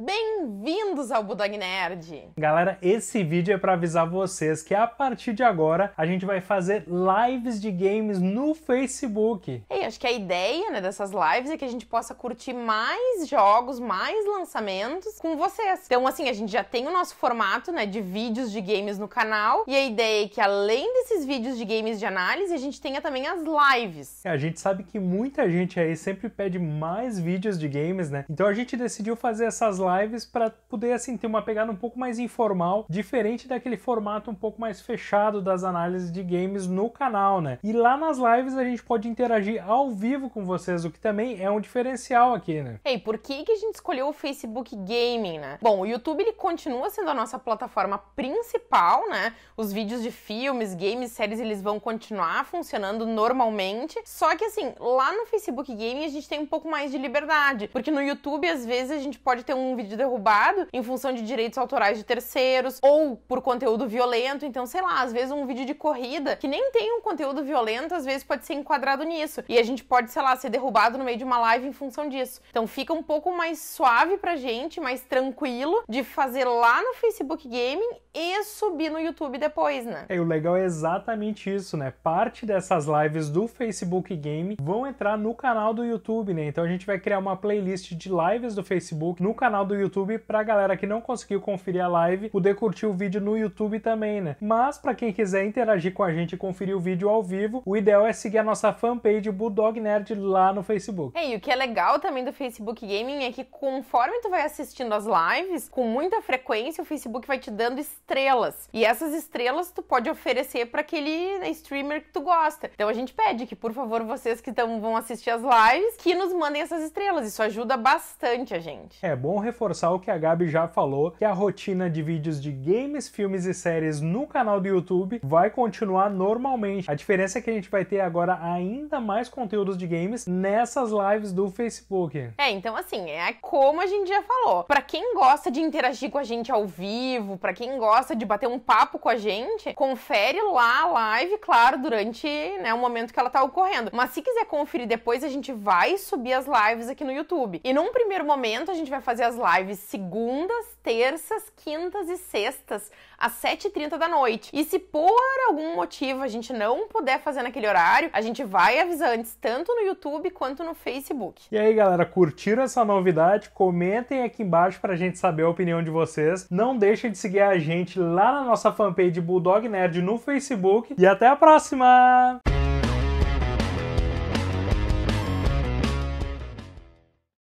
Bem-vindos ao Budog Nerd! Galera, esse vídeo é para avisar vocês que a partir de agora a gente vai fazer lives de games no Facebook. E acho que a ideia né, dessas lives é que a gente possa curtir mais jogos, mais lançamentos com vocês. Então, assim, a gente já tem o nosso formato né, de vídeos de games no canal e a ideia é que além desses vídeos de games de análise, a gente tenha também as lives. É, a gente sabe que muita gente aí sempre pede mais vídeos de games, né? Então a gente decidiu fazer essas lives lives para poder assim ter uma pegada um pouco mais informal, diferente daquele formato um pouco mais fechado das análises de games no canal, né? E lá nas lives a gente pode interagir ao vivo com vocês, o que também é um diferencial aqui, né? Ei, hey, por que que a gente escolheu o Facebook Gaming, né? Bom, o YouTube ele continua sendo a nossa plataforma principal, né? Os vídeos de filmes, games, séries, eles vão continuar funcionando normalmente. Só que assim, lá no Facebook Gaming a gente tem um pouco mais de liberdade, porque no YouTube às vezes a gente pode ter um vídeo derrubado em função de direitos autorais de terceiros ou por conteúdo violento. Então, sei lá, às vezes um vídeo de corrida que nem tem um conteúdo violento, às vezes pode ser enquadrado nisso. E a gente pode, sei lá, ser derrubado no meio de uma live em função disso. Então, fica um pouco mais suave pra gente, mais tranquilo de fazer lá no Facebook Gaming e subir no YouTube depois, né? É, o legal é exatamente isso, né? Parte dessas lives do Facebook Game vão entrar no canal do YouTube, né? Então a gente vai criar uma playlist de lives do Facebook no canal do YouTube para a galera que não conseguiu conferir a live poder curtir o vídeo no YouTube também, né? Mas para quem quiser interagir com a gente e conferir o vídeo ao vivo, o ideal é seguir a nossa fanpage Bulldog Nerd lá no Facebook. É, e o que é legal também do Facebook Gaming é que conforme tu vai assistindo as lives, com muita frequência o Facebook vai te dando estrelas. E essas estrelas tu pode oferecer para aquele né, streamer que tu gosta. Então a gente pede que, por favor, vocês que tão, vão assistir as lives, que nos mandem essas estrelas. Isso ajuda bastante a gente. É bom reforçar reforçar o que a Gabi já falou, que a rotina de vídeos de games, filmes e séries no canal do YouTube vai continuar normalmente. A diferença é que a gente vai ter agora ainda mais conteúdos de games nessas lives do Facebook. É, então assim, é como a gente já falou. Para quem gosta de interagir com a gente ao vivo, para quem gosta de bater um papo com a gente, confere lá a live, claro, durante né, o momento que ela tá ocorrendo. Mas se quiser conferir depois, a gente vai subir as lives aqui no YouTube. E num primeiro momento a gente vai fazer as lives lives segundas, terças, quintas e sextas, às 7h30 da noite. E se por algum motivo a gente não puder fazer naquele horário, a gente vai avisar antes, tanto no YouTube quanto no Facebook. E aí, galera, curtiram essa novidade? Comentem aqui embaixo pra gente saber a opinião de vocês. Não deixem de seguir a gente lá na nossa fanpage Bulldog Nerd no Facebook. E até a próxima!